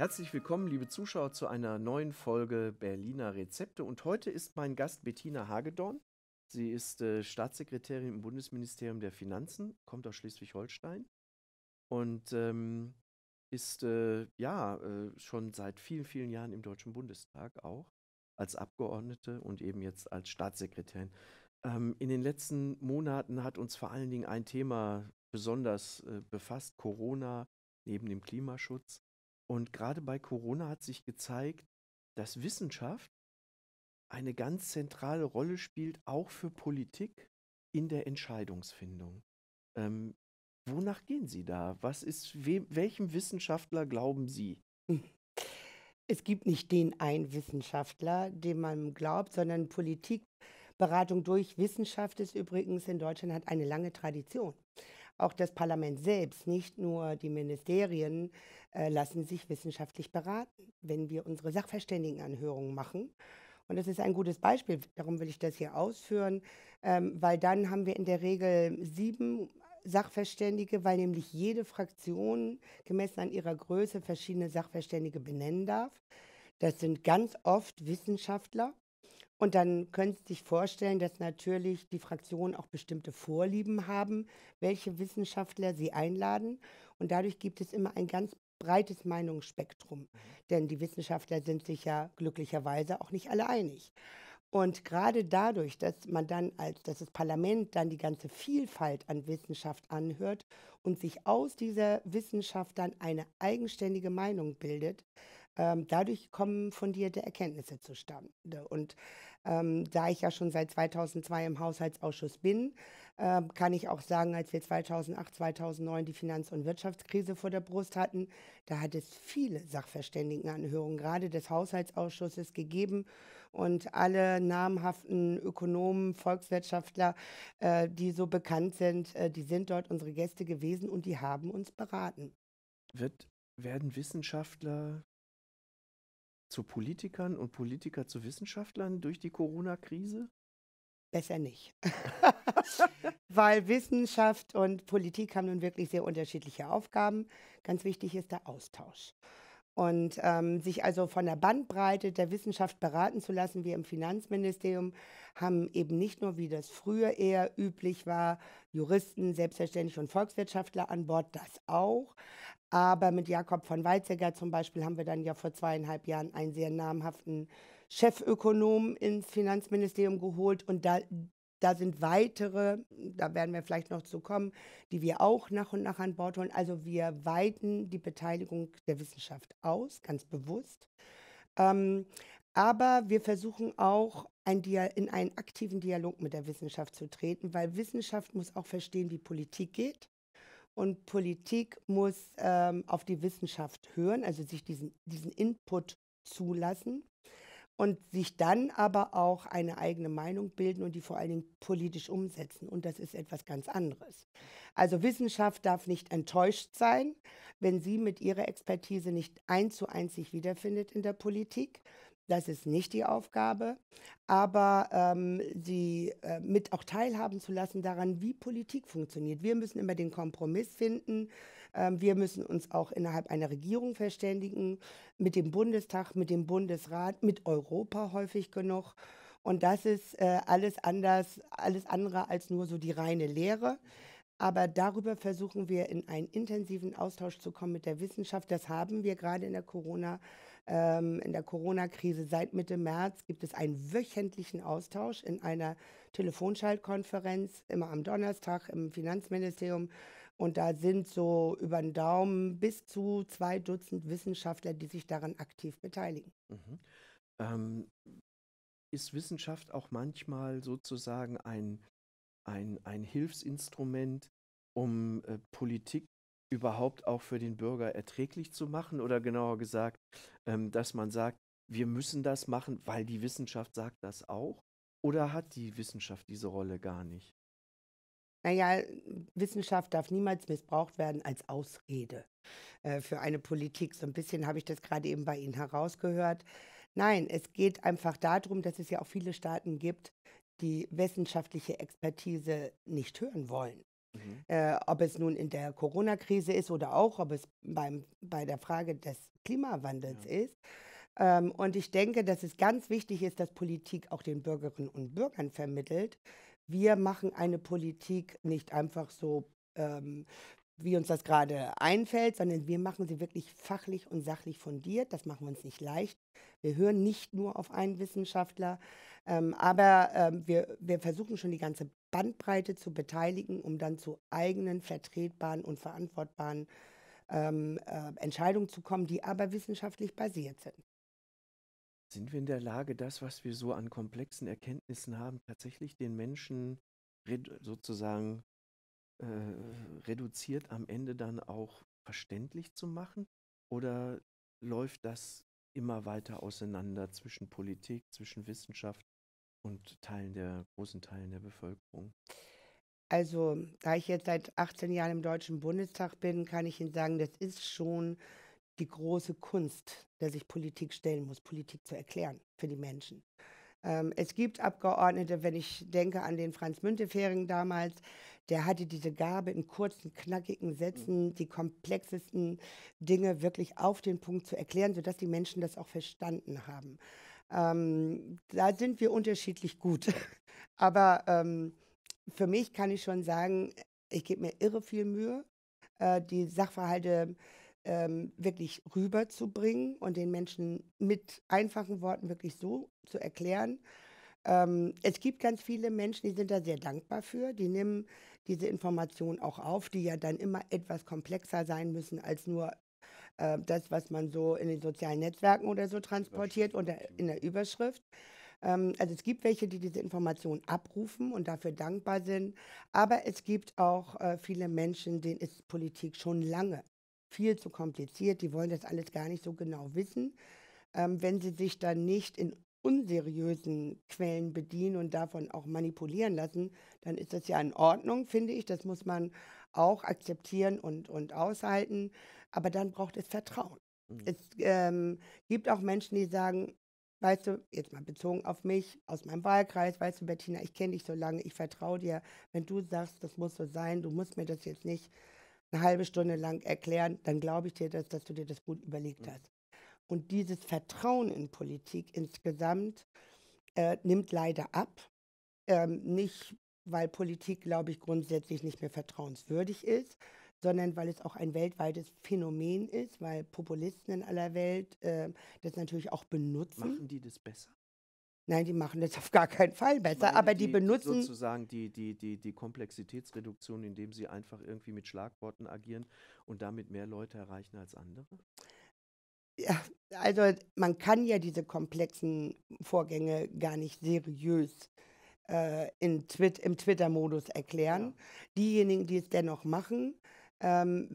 Herzlich willkommen, liebe Zuschauer, zu einer neuen Folge Berliner Rezepte. Und heute ist mein Gast Bettina Hagedorn. Sie ist äh, Staatssekretärin im Bundesministerium der Finanzen, kommt aus Schleswig-Holstein und ähm, ist äh, ja äh, schon seit vielen, vielen Jahren im Deutschen Bundestag auch als Abgeordnete und eben jetzt als Staatssekretärin. Ähm, in den letzten Monaten hat uns vor allen Dingen ein Thema besonders äh, befasst, Corona neben dem Klimaschutz. Und gerade bei Corona hat sich gezeigt, dass Wissenschaft eine ganz zentrale Rolle spielt, auch für Politik in der Entscheidungsfindung. Ähm, wonach gehen Sie da? Was ist, wem, welchem Wissenschaftler glauben Sie? Es gibt nicht den einen Wissenschaftler, dem man glaubt, sondern Politikberatung durch Wissenschaft ist übrigens in Deutschland hat eine lange Tradition. Auch das Parlament selbst, nicht nur die Ministerien, äh, lassen sich wissenschaftlich beraten, wenn wir unsere Sachverständigenanhörungen machen. Und das ist ein gutes Beispiel, darum will ich das hier ausführen, ähm, weil dann haben wir in der Regel sieben Sachverständige, weil nämlich jede Fraktion gemessen an ihrer Größe verschiedene Sachverständige benennen darf. Das sind ganz oft Wissenschaftler, und dann können Sie sich vorstellen, dass natürlich die Fraktionen auch bestimmte Vorlieben haben, welche Wissenschaftler sie einladen. Und dadurch gibt es immer ein ganz breites Meinungsspektrum. Denn die Wissenschaftler sind sich ja glücklicherweise auch nicht alle einig. Und gerade dadurch, dass man dann als dass das Parlament dann die ganze Vielfalt an Wissenschaft anhört und sich aus dieser Wissenschaft dann eine eigenständige Meinung bildet, ähm, dadurch kommen fundierte Erkenntnisse zustande. Und ähm, da ich ja schon seit 2002 im Haushaltsausschuss bin, äh, kann ich auch sagen, als wir 2008, 2009 die Finanz- und Wirtschaftskrise vor der Brust hatten, da hat es viele Sachverständigenanhörungen, gerade des Haushaltsausschusses, gegeben. Und alle namhaften Ökonomen, Volkswirtschaftler, äh, die so bekannt sind, äh, die sind dort unsere Gäste gewesen und die haben uns beraten. Wird, werden Wissenschaftler zu Politikern und Politiker zu Wissenschaftlern durch die Corona-Krise? Besser nicht. Weil Wissenschaft und Politik haben nun wirklich sehr unterschiedliche Aufgaben. Ganz wichtig ist der Austausch. Und ähm, sich also von der Bandbreite der Wissenschaft beraten zu lassen, wir im Finanzministerium haben eben nicht nur, wie das früher eher üblich war, Juristen, selbstverständlich und Volkswirtschaftler an Bord, das auch, aber mit Jakob von Weizsäcker zum Beispiel haben wir dann ja vor zweieinhalb Jahren einen sehr namhaften Chefökonom ins Finanzministerium geholt. Und da, da sind weitere, da werden wir vielleicht noch zu kommen, die wir auch nach und nach an Bord holen. Also wir weiten die Beteiligung der Wissenschaft aus, ganz bewusst. Ähm, aber wir versuchen auch ein in einen aktiven Dialog mit der Wissenschaft zu treten, weil Wissenschaft muss auch verstehen, wie Politik geht. Und Politik muss ähm, auf die Wissenschaft hören, also sich diesen, diesen Input zulassen und sich dann aber auch eine eigene Meinung bilden und die vor allen Dingen politisch umsetzen. Und das ist etwas ganz anderes. Also Wissenschaft darf nicht enttäuscht sein, wenn sie mit ihrer Expertise nicht eins zu eins sich wiederfindet in der Politik, das ist nicht die Aufgabe, aber ähm, sie äh, mit auch teilhaben zu lassen daran, wie Politik funktioniert. Wir müssen immer den Kompromiss finden. Ähm, wir müssen uns auch innerhalb einer Regierung verständigen, mit dem Bundestag, mit dem Bundesrat, mit Europa häufig genug. Und das ist äh, alles anders, alles andere als nur so die reine Lehre. Aber darüber versuchen wir in einen intensiven Austausch zu kommen mit der Wissenschaft. Das haben wir gerade in der Corona-Pandemie ähm, in der Corona-Krise seit Mitte März gibt es einen wöchentlichen Austausch in einer Telefonschaltkonferenz, immer am Donnerstag im Finanzministerium. Und da sind so über den Daumen bis zu zwei Dutzend Wissenschaftler, die sich daran aktiv beteiligen. Mhm. Ähm, ist Wissenschaft auch manchmal sozusagen ein, ein, ein Hilfsinstrument, um äh, Politik überhaupt auch für den Bürger erträglich zu machen oder genauer gesagt, ähm, dass man sagt, wir müssen das machen, weil die Wissenschaft sagt das auch? Oder hat die Wissenschaft diese Rolle gar nicht? Naja, Wissenschaft darf niemals missbraucht werden als Ausrede äh, für eine Politik. So ein bisschen habe ich das gerade eben bei Ihnen herausgehört. Nein, es geht einfach darum, dass es ja auch viele Staaten gibt, die wissenschaftliche Expertise nicht hören wollen. Mhm. Äh, ob es nun in der Corona-Krise ist oder auch, ob es beim, bei der Frage des Klimawandels ja. ist. Ähm, und ich denke, dass es ganz wichtig ist, dass Politik auch den Bürgerinnen und Bürgern vermittelt. Wir machen eine Politik nicht einfach so, ähm, wie uns das gerade einfällt, sondern wir machen sie wirklich fachlich und sachlich fundiert. Das machen wir uns nicht leicht. Wir hören nicht nur auf einen Wissenschaftler. Ähm, aber ähm, wir, wir versuchen schon die ganze Bandbreite zu beteiligen, um dann zu eigenen, vertretbaren und verantwortbaren ähm, äh, Entscheidungen zu kommen, die aber wissenschaftlich basiert sind. Sind wir in der Lage, das, was wir so an komplexen Erkenntnissen haben, tatsächlich den Menschen sozusagen äh, reduziert am Ende dann auch verständlich zu machen? Oder läuft das immer weiter auseinander zwischen Politik, zwischen Wissenschaft und Teilen der großen Teilen der Bevölkerung? Also, da ich jetzt seit 18 Jahren im Deutschen Bundestag bin, kann ich Ihnen sagen, das ist schon die große Kunst, der sich Politik stellen muss, Politik zu erklären für die Menschen. Ähm, es gibt Abgeordnete, wenn ich denke an den Franz Müntefering damals, der hatte diese Gabe, in kurzen, knackigen Sätzen mhm. die komplexesten Dinge wirklich auf den Punkt zu erklären, sodass die Menschen das auch verstanden haben. Ähm, da sind wir unterschiedlich gut. Aber ähm, für mich kann ich schon sagen, ich gebe mir irre viel Mühe, äh, die Sachverhalte ähm, wirklich rüberzubringen und den Menschen mit einfachen Worten wirklich so zu erklären. Ähm, es gibt ganz viele Menschen, die sind da sehr dankbar für. Die nehmen diese Informationen auch auf, die ja dann immer etwas komplexer sein müssen als nur äh, das, was man so in den sozialen Netzwerken oder so transportiert oder in der Überschrift. Ähm, also es gibt welche, die diese Informationen abrufen und dafür dankbar sind, aber es gibt auch äh, viele Menschen, denen ist Politik schon lange viel zu kompliziert, die wollen das alles gar nicht so genau wissen. Ähm, wenn sie sich dann nicht in unseriösen Quellen bedienen und davon auch manipulieren lassen, dann ist das ja in Ordnung, finde ich. Das muss man auch akzeptieren und, und aushalten. Aber dann braucht es Vertrauen. Mhm. Es ähm, gibt auch Menschen, die sagen, weißt du, jetzt mal bezogen auf mich, aus meinem Wahlkreis, weißt du, Bettina, ich kenne dich so lange, ich vertraue dir. Wenn du sagst, das muss so sein, du musst mir das jetzt nicht eine halbe Stunde lang erklären, dann glaube ich dir, dass, dass du dir das gut überlegt mhm. hast. Und dieses Vertrauen in Politik insgesamt äh, nimmt leider ab. Ähm, nicht, weil Politik, glaube ich, grundsätzlich nicht mehr vertrauenswürdig ist, sondern weil es auch ein weltweites Phänomen ist, weil Populisten in aller Welt äh, das natürlich auch benutzen. Machen die das besser? Nein, die machen das auf gar keinen Fall besser, meine, aber die, die, benutzen. Sozusagen die, die, die, die Komplexitätsreduktion, indem sie einfach irgendwie mit Schlagworten agieren und damit mehr Leute erreichen als andere? Ja, also man kann ja diese komplexen Vorgänge gar nicht seriös äh, in Twit im Twitter-Modus erklären. Ja. Diejenigen, die es dennoch machen, ähm,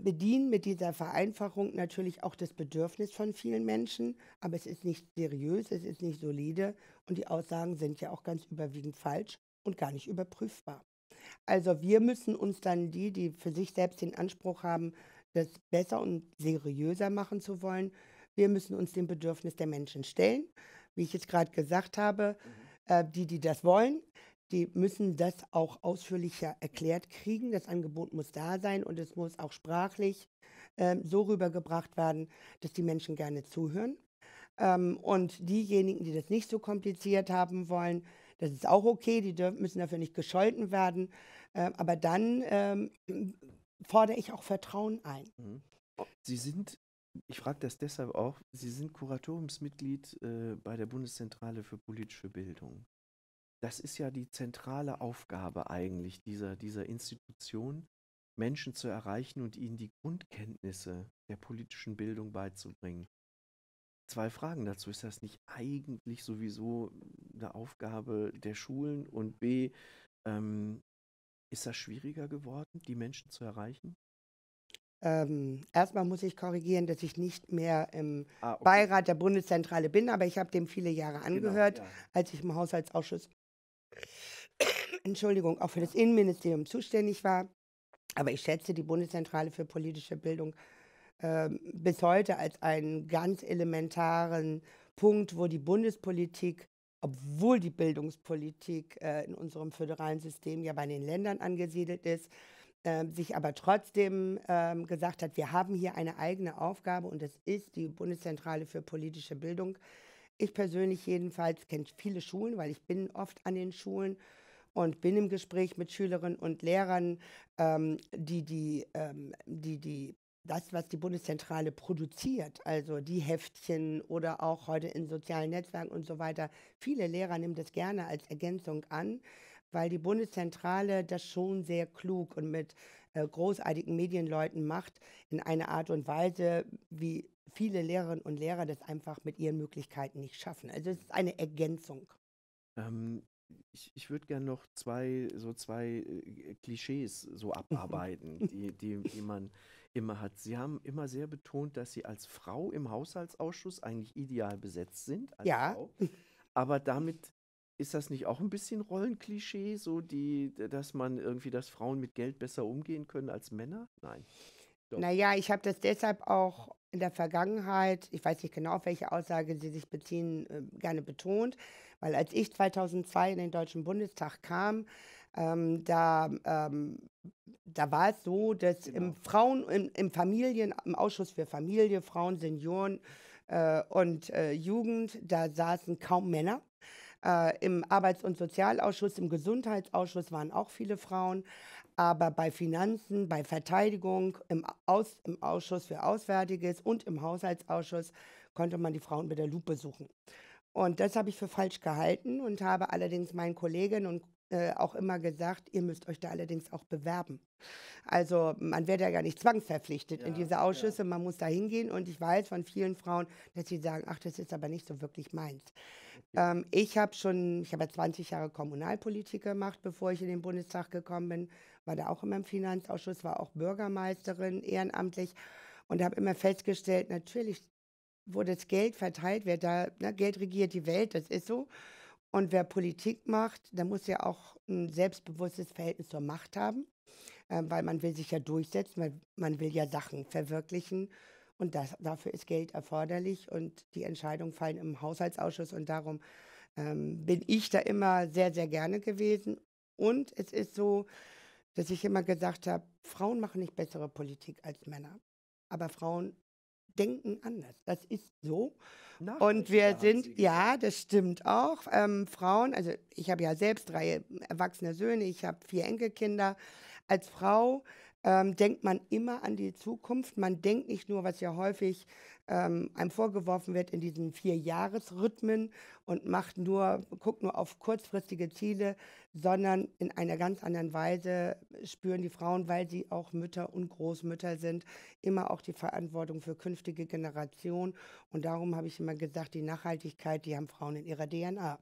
bedienen mit dieser Vereinfachung natürlich auch das Bedürfnis von vielen Menschen, aber es ist nicht seriös, es ist nicht solide und die Aussagen sind ja auch ganz überwiegend falsch und gar nicht überprüfbar. Also wir müssen uns dann die, die für sich selbst den Anspruch haben, das besser und seriöser machen zu wollen, wir müssen uns dem Bedürfnis der Menschen stellen, wie ich jetzt gerade gesagt habe, mhm. äh, die, die das wollen, die müssen das auch ausführlicher erklärt kriegen. Das Angebot muss da sein und es muss auch sprachlich äh, so rübergebracht werden, dass die Menschen gerne zuhören. Ähm, und diejenigen, die das nicht so kompliziert haben wollen, das ist auch okay, die dürfen, müssen dafür nicht gescholten werden. Äh, aber dann ähm, fordere ich auch Vertrauen ein. Mhm. Sie sind, ich frage das deshalb auch, Sie sind Kuratoriumsmitglied äh, bei der Bundeszentrale für politische Bildung das ist ja die zentrale Aufgabe eigentlich dieser, dieser Institution, Menschen zu erreichen und ihnen die Grundkenntnisse der politischen Bildung beizubringen. Zwei Fragen dazu. Ist das nicht eigentlich sowieso eine Aufgabe der Schulen? Und B, ähm, ist das schwieriger geworden, die Menschen zu erreichen? Ähm, erstmal muss ich korrigieren, dass ich nicht mehr im ah, okay. Beirat der Bundeszentrale bin, aber ich habe dem viele Jahre genau, angehört, genau, ja. als ich im Haushaltsausschuss Entschuldigung, auch für das Innenministerium zuständig war. Aber ich schätze die Bundeszentrale für politische Bildung äh, bis heute als einen ganz elementaren Punkt, wo die Bundespolitik, obwohl die Bildungspolitik äh, in unserem föderalen System ja bei den Ländern angesiedelt ist, äh, sich aber trotzdem ähm, gesagt hat, wir haben hier eine eigene Aufgabe und das ist die Bundeszentrale für politische Bildung ich persönlich jedenfalls kenne viele Schulen, weil ich bin oft an den Schulen und bin im Gespräch mit Schülerinnen und Lehrern, ähm, die, die, ähm, die, die das, was die Bundeszentrale produziert, also die Heftchen oder auch heute in sozialen Netzwerken und so weiter, viele Lehrer nehmen das gerne als Ergänzung an weil die Bundeszentrale das schon sehr klug und mit äh, großartigen Medienleuten macht, in einer Art und Weise, wie viele Lehrerinnen und Lehrer das einfach mit ihren Möglichkeiten nicht schaffen. Also es ist eine Ergänzung. Ähm, ich, ich würde gerne noch zwei, so zwei äh, Klischees so mhm. abarbeiten, die, die, die man immer hat. Sie haben immer sehr betont, dass Sie als Frau im Haushaltsausschuss eigentlich ideal besetzt sind. ja. Frau, aber damit ist das nicht auch ein bisschen Rollenklischee, so die, dass man irgendwie, dass Frauen mit Geld besser umgehen können als Männer? Nein. Doch. Naja, ich habe das deshalb auch in der Vergangenheit, ich weiß nicht genau, auf welche Aussage Sie sich beziehen, ähm, gerne betont, weil als ich 2002 in den Deutschen Bundestag kam, ähm, da, ähm, da war es so, dass genau. im Frauen, im, im, Familien, im Ausschuss für Familie, Frauen, Senioren äh, und äh, Jugend, da saßen kaum Männer. Äh, Im Arbeits- und Sozialausschuss, im Gesundheitsausschuss waren auch viele Frauen. Aber bei Finanzen, bei Verteidigung, im, Aus, im Ausschuss für Auswärtiges und im Haushaltsausschuss konnte man die Frauen mit der Lupe suchen. Und das habe ich für falsch gehalten und habe allerdings meinen Kolleginnen und äh, auch immer gesagt, ihr müsst euch da allerdings auch bewerben. Also man wird ja gar nicht zwangsverpflichtet ja, in diese Ausschüsse, ja. man muss da hingehen und ich weiß von vielen Frauen, dass sie sagen, ach, das ist aber nicht so wirklich meins. Okay. Ähm, ich habe schon, ich habe ja 20 Jahre Kommunalpolitik gemacht, bevor ich in den Bundestag gekommen bin, war da auch immer im Finanzausschuss, war auch Bürgermeisterin ehrenamtlich und habe immer festgestellt, natürlich, wo das Geld verteilt wird, da ne, Geld regiert die Welt, das ist so. Und wer Politik macht, der muss ja auch ein selbstbewusstes Verhältnis zur Macht haben, äh, weil man will sich ja durchsetzen, weil man will ja Sachen verwirklichen. Und das, dafür ist Geld erforderlich und die Entscheidungen fallen im Haushaltsausschuss und darum ähm, bin ich da immer sehr, sehr gerne gewesen. Und es ist so, dass ich immer gesagt habe, Frauen machen nicht bessere Politik als Männer. Aber Frauen denken anders. Das ist so. Und wir sind, ja, das stimmt auch. Ähm, Frauen, also ich habe ja selbst drei erwachsene Söhne, ich habe vier Enkelkinder. Als Frau ähm, denkt man immer an die Zukunft. Man denkt nicht nur, was ja häufig ähm, einem vorgeworfen wird in diesen vier Jahresrhythmen und macht nur, guckt nur auf kurzfristige Ziele, sondern in einer ganz anderen Weise spüren die Frauen, weil sie auch Mütter und Großmütter sind, immer auch die Verantwortung für künftige Generationen. Und darum habe ich immer gesagt, die Nachhaltigkeit, die haben Frauen in ihrer DNA.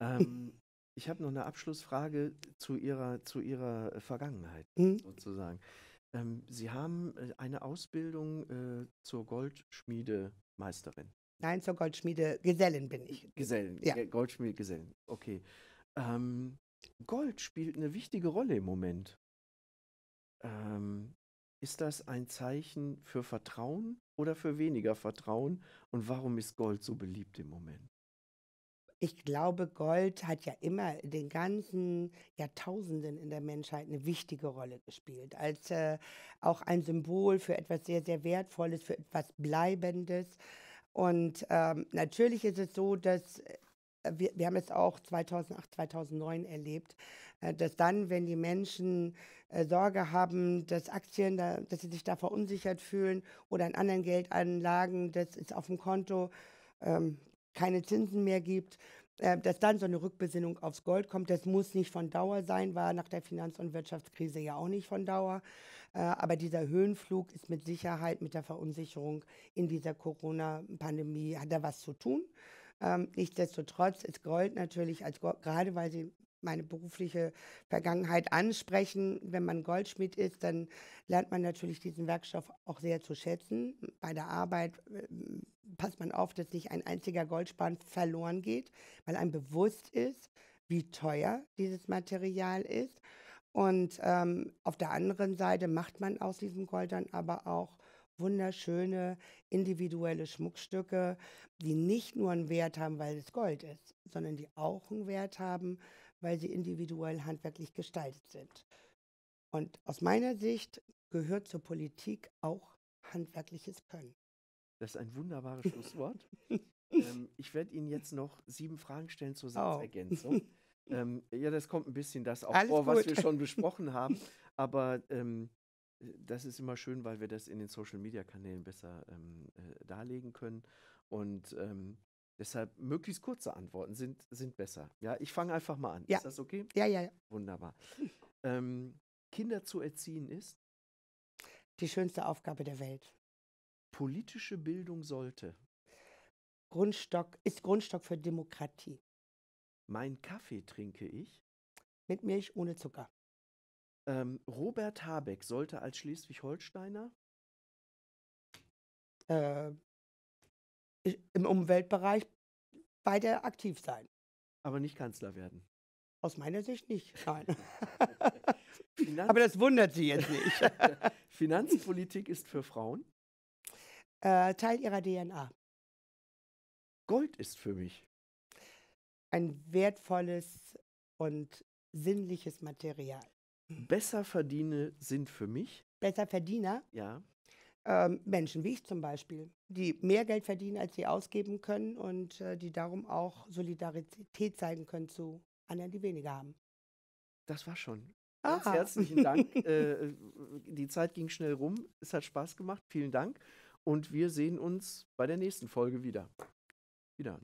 Ähm, ich habe noch eine Abschlussfrage zu Ihrer, zu ihrer äh, Vergangenheit mhm. sozusagen. Ähm, Sie haben äh, eine Ausbildung äh, zur Goldschmiedemeisterin. Nein, zur Goldschmiedegesellen bin ich. Gesellen, ja. Goldschmiede Okay. Ähm, Gold spielt eine wichtige Rolle im Moment. Ähm, ist das ein Zeichen für Vertrauen oder für weniger Vertrauen? Und warum ist Gold so beliebt im Moment? ich glaube, Gold hat ja immer in den ganzen Jahrtausenden in der Menschheit eine wichtige Rolle gespielt. Als äh, auch ein Symbol für etwas sehr, sehr Wertvolles, für etwas Bleibendes. Und ähm, natürlich ist es so, dass äh, wir, wir haben es auch 2008, 2009 erlebt, äh, dass dann, wenn die Menschen äh, Sorge haben, dass Aktien, da, dass sie sich da verunsichert fühlen oder in anderen Geldanlagen, das ist auf dem Konto, ähm, keine Zinsen mehr gibt, äh, dass dann so eine Rückbesinnung aufs Gold kommt. Das muss nicht von Dauer sein, war nach der Finanz- und Wirtschaftskrise ja auch nicht von Dauer. Äh, aber dieser Höhenflug ist mit Sicherheit mit der Verunsicherung in dieser Corona-Pandemie, hat da was zu tun. Ähm, nichtsdestotrotz ist Gold natürlich, als, gerade weil sie meine berufliche Vergangenheit ansprechen. Wenn man Goldschmied ist, dann lernt man natürlich diesen Werkstoff auch sehr zu schätzen. Bei der Arbeit äh, passt man auf, dass nicht ein einziger Goldspan verloren geht, weil einem bewusst ist, wie teuer dieses Material ist. Und ähm, auf der anderen Seite macht man aus diesem Gold dann aber auch wunderschöne individuelle Schmuckstücke, die nicht nur einen Wert haben, weil es Gold ist, sondern die auch einen Wert haben, weil sie individuell handwerklich gestaltet sind. Und aus meiner Sicht gehört zur Politik auch handwerkliches Können. Das ist ein wunderbares Schlusswort. ähm, ich werde Ihnen jetzt noch sieben Fragen stellen zur oh. Satzergänzung. Oh. ähm, ja, das kommt ein bisschen das auch Alles vor, gut. was wir schon besprochen haben. Aber ähm, das ist immer schön, weil wir das in den Social-Media-Kanälen besser ähm, äh, darlegen können. Und ähm, Deshalb möglichst kurze Antworten sind, sind besser. Ja, ich fange einfach mal an. Ja. Ist das okay? Ja, ja, ja. Wunderbar. Ähm, Kinder zu erziehen ist? Die schönste Aufgabe der Welt. Politische Bildung sollte? Grundstock, ist Grundstock für Demokratie. Mein Kaffee trinke ich? Mit Milch ohne Zucker. Ähm, Robert Habeck sollte als Schleswig-Holsteiner? Äh, im Umweltbereich beide aktiv sein. Aber nicht Kanzler werden. Aus meiner Sicht nicht, nein. Aber das wundert Sie jetzt nicht. Finanzpolitik ist für Frauen? Äh, Teil ihrer DNA. Gold ist für mich. Ein wertvolles und sinnliches Material. Besser verdiene sind für mich. Besser verdiener? Ja. Ähm, Menschen wie ich zum Beispiel, die mehr Geld verdienen, als sie ausgeben können und äh, die darum auch Solidarität zeigen können zu anderen, die weniger haben. Das war schon. Ganz Aha. herzlichen Dank. Äh, äh, die Zeit ging schnell rum. Es hat Spaß gemacht. Vielen Dank. Und wir sehen uns bei der nächsten Folge wieder. Wieder.